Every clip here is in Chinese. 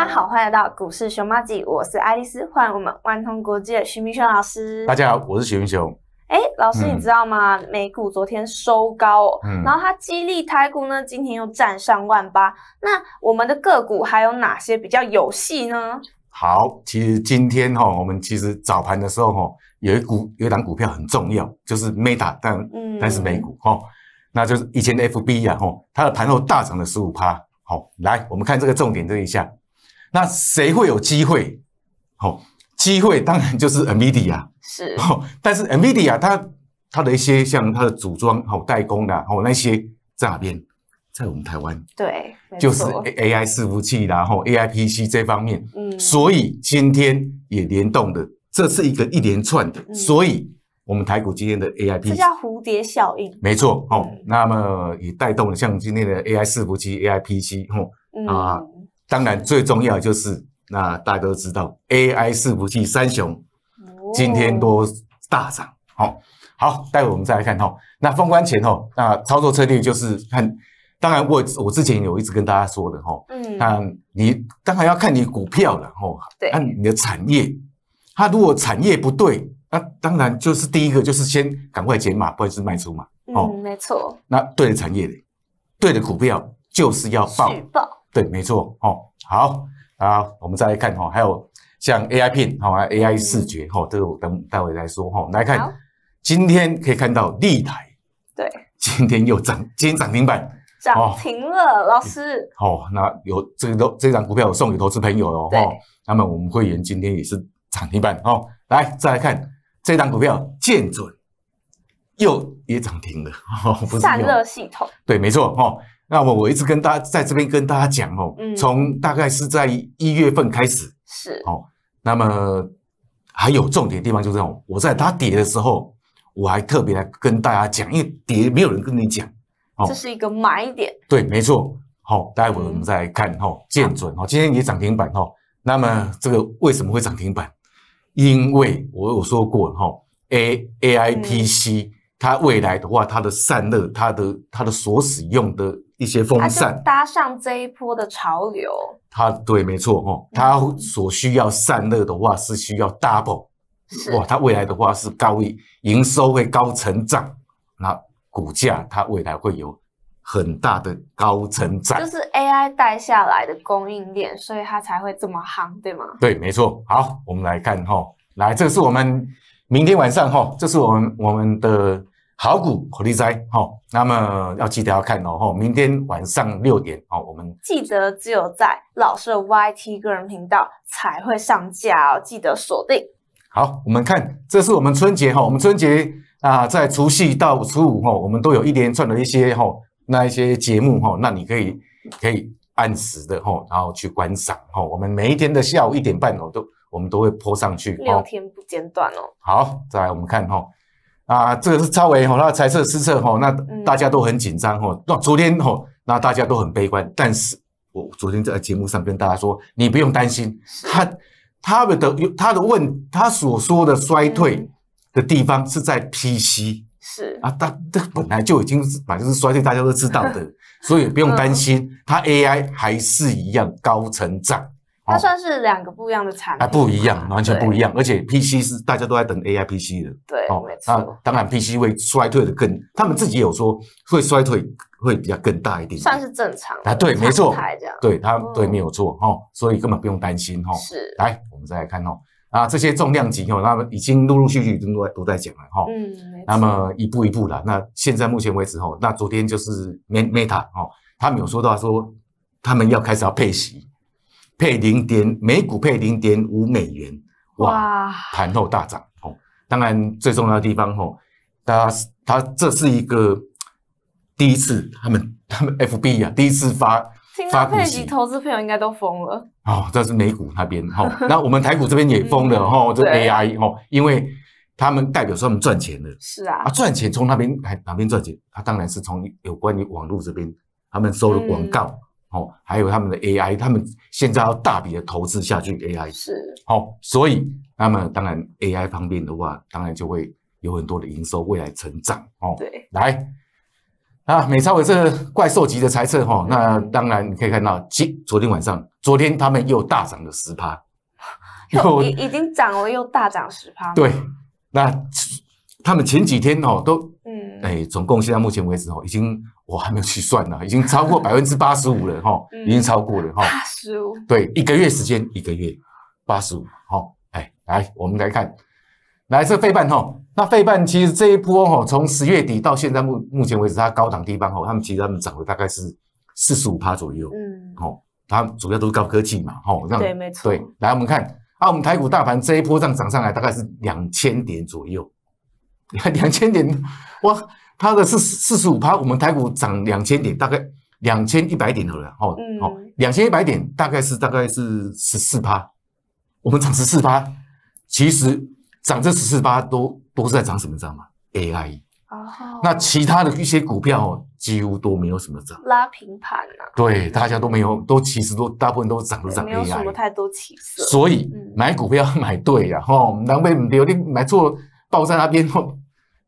大家好，欢迎来到股市熊猫记，我是爱丽丝，欢迎我们万通国际的徐明轩老师。大家好，我是徐明雄。哎，老师，你知道吗？美股昨天收高，然后它激励台股呢，今天又站上万八。那我们的个股还有哪些比较有戏呢？好，其实今天哈，我们其实早盘的时候哈，有一股有一档股票很重要，就是 Meta，但嗯，但是美股哈，那就是以前的 FB 呀，哦，它的盘后大涨了十五趴。好，来，我们看这个重点这一下。那谁会有机会？哦，机会当然就是 Nvidia，是。但是 Nvidia 它它的一些像它的组装、好代工的，好那些在哪边？在我们台湾。对，就是 A I 伺服器然后 A I P C 这方面。嗯。所以今天也联动的，这是一个一连串的，所以我们台股今天的 A I P C 叫蝴蝶效应。没错，吼。那么也带动像今天的 A I 伺服器、A I P C 哦，啊。当然，最重要就是那大家都知道，AI 四福气三雄今天都大涨。好，好，待会我们再来看哈。那封关前哦，那操作策略就是看，当然我我之前有一直跟大家说的哈。嗯。那你当然要看你股票了哈。对。你的产业，它如果产业不对，那当然就是第一个就是先赶快减码，不好是卖出嘛。嗯，没错。那对的产业对的股票就是要报。对，没错，哦，好啊，我们再来看，吼，还有像 A I 片，好，A I 视觉，吼，这个我等待会再说，哈、吼，来看，今天可以看到立台，对，今天又涨，今天涨停板，涨停了，老师，好，那有这个都这张股票送给投资朋友了，哦，那么我们会员今天也是涨停板，哦。来再来看这张股票剑准，又也涨停了，哦，不是，散热系统，对，没错，吼。那么我一直跟大家在这边跟大家讲哦，从大概是在一月份开始是哦，那么还有重点地方就是种，我在它跌的时候，我还特别来跟大家讲，因为跌没有人跟你讲哦，这是一个买点。对，没错。好，待会我们再来看哈，见准哦，今天也涨停板哦。那么这个为什么会涨停板？因为我有说过哈，A A I P C 它未来的话，它的散热，它的它的所使用的。一些风扇搭上这一波的潮流，它对，没错哦，它所需要散热的话是需要 double，哇，它未来的话是高营收会高成长，那股价它未来会有很大的高成长，就是 AI 带下来的供应链，所以它才会这么夯，对吗？对，没错。好，我们来看哈，来，这是我们明天晚上哈，这是我们我们的。好股何利哉？哈，那么要记得要看哦。哈，明天晚上六点哦，我们记得只有在老师的 YT 个人频道才会上架哦，记得锁定。好，我们看，这是我们春节哈，我们春节啊，在除夕到初五哈，我们都有一连串的一些哈那一些节目哈，那你可以可以按时的哈，然后去观赏哈。我们每一天的下午一点半哦，都我们都会播上去，六天不间断哦。好，再来我们看哈。啊，这个是超维吼，他猜测失策吼，那大家都很紧张吼。那昨天吼，那大家都很悲观。但是我昨天在节目上跟大家说，你不用担心他他们的他的问他所说的衰退的地方是在 PC 是啊，他这本来就已经反正是衰退，大家都知道的，所以不用担心，他 AI 还是一样高成长。它算是两个不一样的产品，不一样，完全不一样。而且 PC 是大家都在等 AI PC 的，对，哦，没错。当然 PC 会衰退的更，他们自己有说会衰退，会比较更大一点，算是正常啊，对，没错，对它，对，没有错，哈，所以根本不用担心，哈。是，来，我们再来看哦，啊，这些重量级哦，那么已经陆陆续续都在都在讲了，哈，嗯，那么一步一步了，那现在目前为止，哈，那昨天就是 Meta 哈，他们有说到说他们要开始要配席。配零点每股配零点五美元，哇！盘后大涨哦。当然最重要的地方哦，它它这是一个第一次，他们他们 F B 啊，第一次发发股息，投资朋友应该都疯了哦。这是美股那边哈，那我们台股这边也疯了哈，这 A I 哈，因为他们代表说他们赚钱了，是啊，啊赚钱从那边哪哪边赚钱，他当然是从有关于网络这边他们收了广告。哦，还有他们的 AI，他们现在要大笔的投资下去 AI，是，好，所以那么当然 AI 方面的话，当然就会有很多的营收未来成长哦。对，来啊，美超伟这怪兽级的猜测哈，那当然你可以看到，今昨天晚上，昨天他们又大涨了十趴，又已经涨了又大涨十趴，对，那。他们前几天哦，都嗯，哎，总共现在目前为止哦，已经我还没有去算呢，已经超过百分之八十五了哈，已经超过了哈，八十五对，一个月时间，一个月八十五，好，哎，来我们来看，来这费半哦，那费半其实这一波哦，从十月底到现在目目前为止，它高档地方哦，他们其实他们涨了大概是四十五趴左右，嗯，哦，它主要都是高科技嘛，哦，这样对，没错，对，来我们看啊，我们台股大盘这一波上涨上来大概是两千点左右。两千点，哇，它的是四十五趴，我们台股涨两千点，大概两千一百点了，哦哦，两千一百点大概是大概是十四趴，我们涨十四趴，其实涨这十四趴都都是在涨什么道吗 a I 那其他的一些股票几乎都没有什么涨，拉平盘啊。对，大家都没有都其实都大部分都涨都涨 A I，什么太多起色，所以买股票买对了哦，难为唔对，你买错爆在那边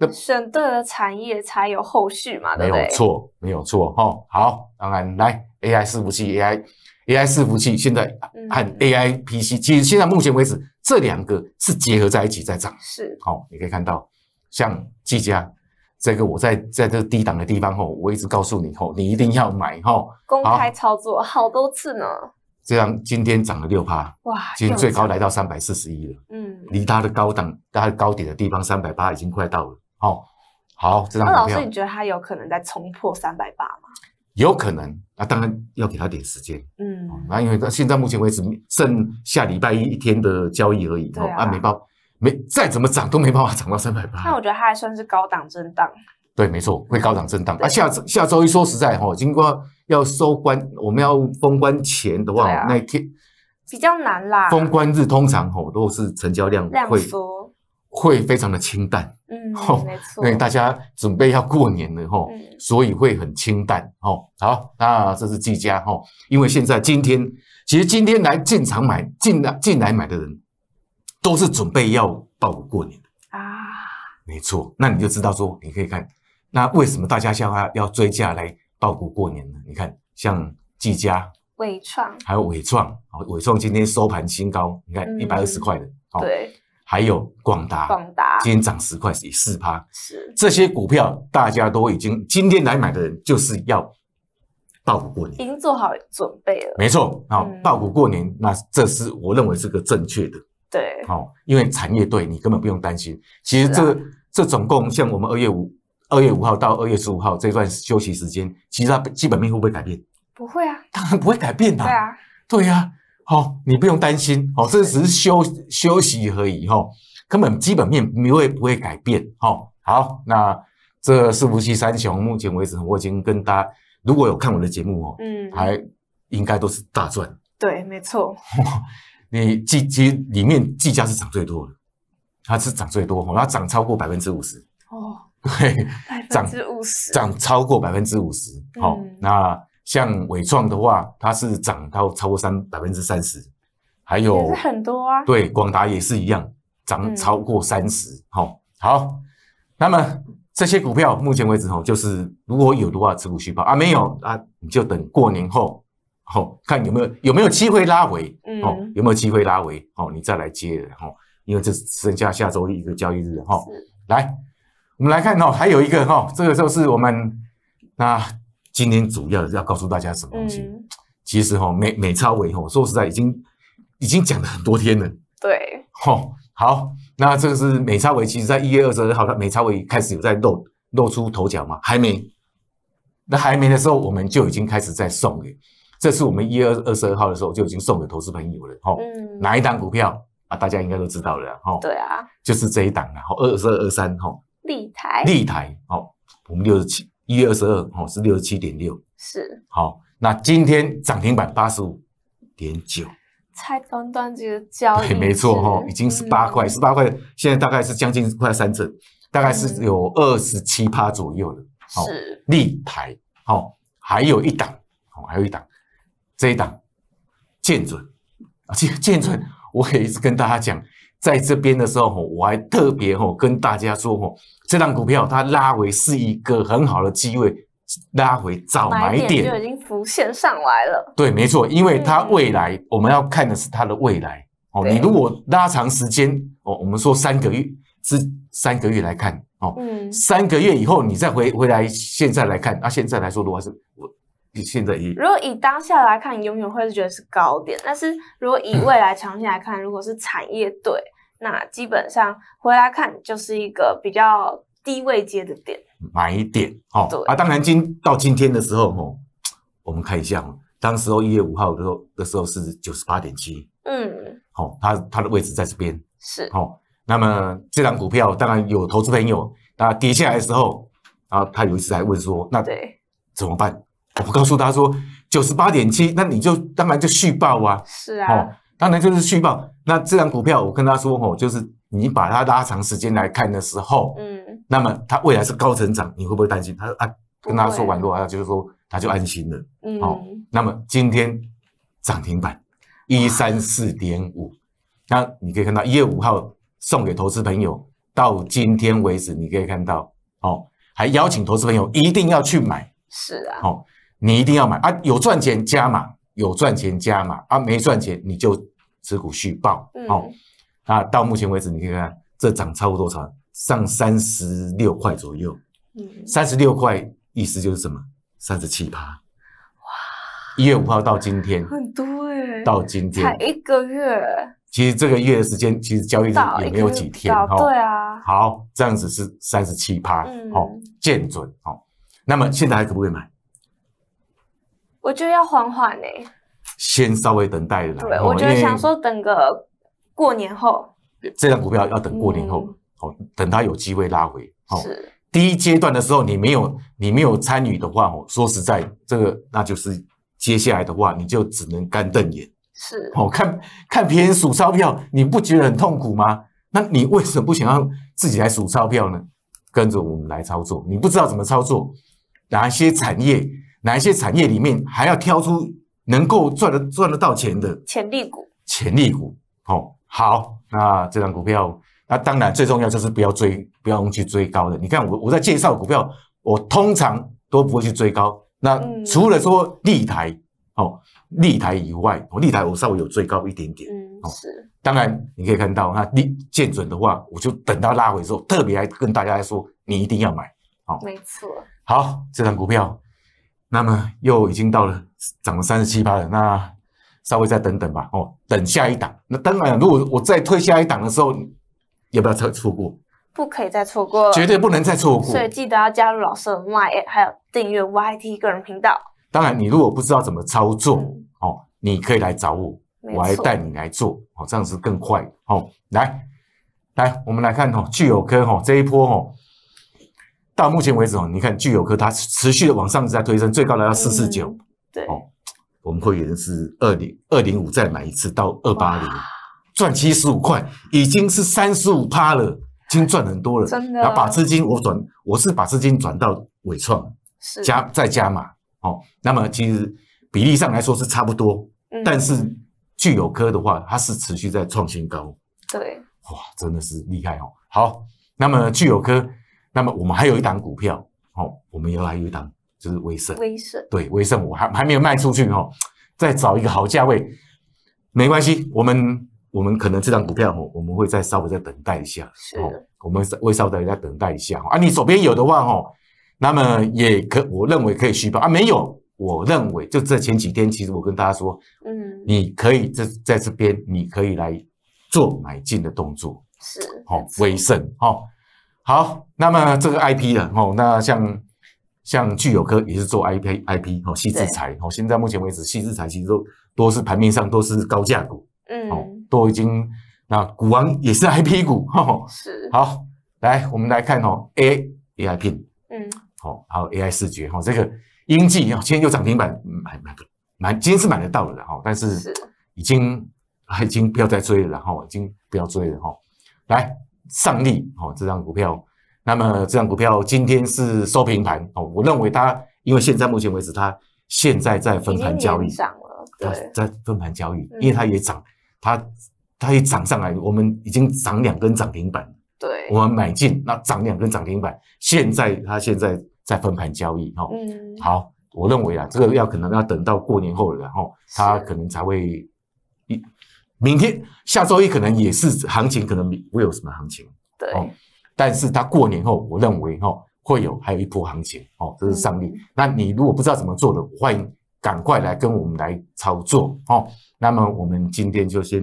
那选对了产业才有后续嘛？没有错，没有错哈。好，当然来 AI 伺服器，AI，AI 伺服器现在和 AI PC，其实现在目前为止这两个是结合在一起在涨。是，好，你可以看到像技嘉这个，我在在这低档的地方哦，我一直告诉你哦，你一定要买哦。公开操作好多次呢。这样今天涨了六趴，哇，今天最高来到三百四十一了，嗯，离它的高档，它的高点的地方三百八已经快到了。好，好，这张那老师，你觉得它有可能再冲破三百八吗？有可能，那当然要给他点时间。嗯，那因为到现在目前为止剩下礼拜一一天的交易而已。对啊。啊，没办法，没再怎么涨都没办法涨到三百八。那我觉得它还算是高档震荡。对，没错，会高档震荡。啊，下下周一说实在哈，经过要收关，我们要封关前的话，那一天比较难啦。封关日通常哈都是成交量会。会非常的清淡，嗯，没错，因为大家准备要过年了哈，嗯，所以会很清淡哈。好，那这是技嘉哈，因为现在今天其实今天来进场买进来进来买的人，都是准备要到过过年啊，没错。那你就知道说，你可以看，那为什么大家像他要追加来到过过年呢？你看，像技嘉、伟创，还有伟创啊，伟创今天收盘新高，你看一百二十块的，好，对。还有广达，广达今天涨十块，是四趴，是这些股票，大家都已经今天来买的人，就是要倒股过年，已经做好准备了，没错，好倒股过年，那这是我认为是个正确的，对，好，因为产业对你根本不用担心。其实这这总共像我们二月五二月五号到二月十五号这段休息时间，其实它基本面会不会改变？不会啊，当然不会改变的，对啊，对呀。好，你不用担心，好，这只是休休息而已，哦，根本基本面不会不会改变，哦，好，那这是无锡三雄，目前为止我已经跟大家，如果有看我的节目，哦，嗯，还应该都是大赚，对，没错，你计其实里面计价是涨最多的，它是涨最多，哦、它涨超过百分之五十，哦，对，百分之五十，涨超过百分之五十，好，那。像伟创的话，它是涨到超过三百分之三十，还有很多啊。对，广达也是一样，涨超过三十。哈，好，那么这些股票目前为止，哈，就是如果有的话，持股续报啊，没有啊，你就等过年后，后看有没有有没有机会拉回，嗯、哦，有没有机会拉回，哦，你再来接，哈、因为这是剩下下周一个交易日，哈，来，我们来看，哈，还有一个，哈，这个就是我们那。今天主要要告诉大家什么东西？其实哈，美美超维哈，说实在已经已经讲了很多天了。对，哈好，那这个是美超维，其实在一月二十二号，美超维开始有在露露出头角嘛？还没，那还没的时候，我们就已经开始在送给，这是我们一月二十二号的时候就已经送给投资朋友了，哈，哪一档股票啊？大家应该都知道了，哈，对啊，就是这一档啊，后二十二二三，哈，立台，立台，哦，们六十七。一月二十二，哦，是六十七点六，是好。那今天涨停板八十五点九，才短短几个交易，没错哈，已经十八块，十八块，现在大概是将近快三成，大概是有二十七趴左右了。好，立台，好，还有一档，好，还有一档，这一档剑准啊，其实准，我可以一直跟大家讲。在这边的时候，我还特别吼跟大家说吼，这档股票它拉回是一个很好的机会，拉回早买点就已经浮现上来了。对，没错，因为它未来我们要看的是它的未来哦。你如果拉长时间哦，我们说三个月是三个月来看哦。嗯，三个月以后你再回回来，现在来看那现在来说的话是。我现在一，如果以当下来看，永远会觉得是高点；，但是如果以未来长期来看，如果是产业对，那基本上回来看就是一个比较低位阶的点，买点哦。对啊，当然今到今天的时候哦，我们看一下哦，当时候一月五号的时候的时候是九十八点七，嗯，好，它它的位置在这边是哦。那么这张股票，当然有投资朋友，那跌下来的时候，啊，他有一次还问说，那怎么办？我告诉他说九十八点七，那你就当然就续报啊，是啊，哦，当然就是续报。那这张股票，我跟他说哦，就是你把它拉长时间来看的时候，嗯，那么它未来是高成长，你会不会担心？他说啊，跟他说完之后，就是说他就安心了，嗯，哦。那么今天涨停板一三四点五，那你可以看到一月五号送给投资朋友，到今天为止你可以看到哦，还邀请投资朋友一定要去买，是啊，哦。你一定要买啊！有赚钱加码，有赚钱加码啊！没赚钱你就持股续报，好啊！到目前为止，你可以看这涨差不多涨上三十六块左右，嗯，三十六块意思就是什么？三十七趴，哇！一月五号到今天，很多哎，到今天才一个月，其实这个月的时间其实交易日也没有几天哈，对啊，好，这样子是三十七趴，嗯，好，见准，好，那么现在还可不可以买？我就要缓缓嘞，先稍微等待了。对，我觉得想说等个过年后，这张股票要等过年后哦，等它有机会拉回哦。第一阶段的时候你没有你没有参与的话哦，说实在这个那就是接下来的话你就只能干瞪眼。是，哦，看看别人数钞票，你不觉得很痛苦吗？那你为什么不想要自己来数钞票呢？跟着我们来操作，你不知道怎么操作哪些产业？哪一些产业里面还要挑出能够赚得赚得到钱的潜力股？潜力股哦，好，那这张股票，那当然最重要就是不要追，不要去追高的。你看我我在介绍股票，我通常都不会去追高。那除了说利台哦，利台以外，哦，利台我稍微有追高一点点。嗯，是。当然你可以看到，那利见准的话，我就等到拉回之后，特别来跟大家来说，你一定要买。好，没错。好，这张股票。那么又已经到了涨了三十七趴了，那稍微再等等吧。哦，等下一档。那当然，如果我再推下一档的时候，要不要再错过，不可以再错过，绝对不能再错过。所以记得要加入老师的 Y，i 还有订阅 YT 个人频道。当然，你如果不知道怎么操作，哦，你可以来找我，我还带你来做，哦，这样是更快。哦，来，来，我们来看哦，巨有科哦这一波哦。到目前为止哦，你看聚友科它持续的往上在推升，最高来到四四九，对哦，我们会员是二零二零五再买一次到二八零，赚七十五块，已经是三十五趴了，已经赚很多了，真的。然后把资金我转，我是把资金转到伟创，加再加码，哦，那么其实比例上来说是差不多，但是聚友科的话，它是持续在创新高，对，哇，真的是厉害哦。好，那么聚友科。那么我们还有一档股票，哦，我们要来一档，就是威盛。威盛对威盛，我还还没有卖出去哦，再找一个好价位，没关系。我们我们可能这档股票我们会再稍微再等待一下哦，我们微稍微再等待一下啊。你手边有的话哦，那么也可，我认为可以续报啊。没有，我认为就这前几天，其实我跟大家说，嗯，你可以这在这边，你可以来做买进的动作，是好威盛哈。好，那么这个 I P 的哦，那像像聚友科也是做 I P I P 哦，细枝材哦，现在目前为止，细枝材其实都都是盘面上都是高价股，嗯，哦，都已经那股王也是 I P 股，是好来，我们来看哦，A A I P，嗯，哦，还有 A I 视觉，哈，这个英继哦，今天又涨停板，买买个买，今天是买得到了的哈，但是已经已经不要再追了，哈，已经不要追了，哈，来。上利哦，这张股票，那么这张股票今天是收平盘哦，我认为它，因为现在目前为止它现在在分盘交易，涨了，对，在分盘交易，因为它也涨，它它也涨上来，我们已经涨两根涨停板，对，我们买进，那涨两根涨停板，现在它现在在分盘交易哦，嗯，好，我认为啊，这个要可能要等到过年后，了，然后它可能才会一。明天下周一可能也是行情，可能没有什么行情，对。但是它过年后，我认为哈会有还有一波行情，好，这是上利。那你如果不知道怎么做的，欢迎赶快来跟我们来操作，哦。那么我们今天就先，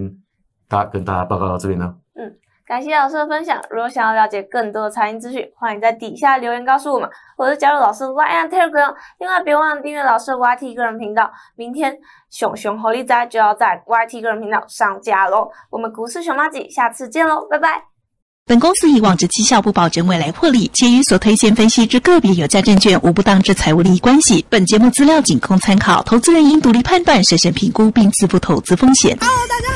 跟大家报告到这边了。嗯。感谢老师的分享。如果想要了解更多的财经资讯，欢迎在底下留言告诉我们，或是加入老师 Y T Telegram。另外，别忘了订阅老师的 Y T 个人频道。明天熊熊猴力灾就要在 Y T 个人频道上架喽。我们股市熊猫姐下次见喽，拜拜。本公司以往之绩效不保证未来获利，且与所推荐分析之个别有价证券无不当之财务利益关系。本节目资料仅供参考，投资人应独立判断、审慎评估并自负投资风险。Hello，大家。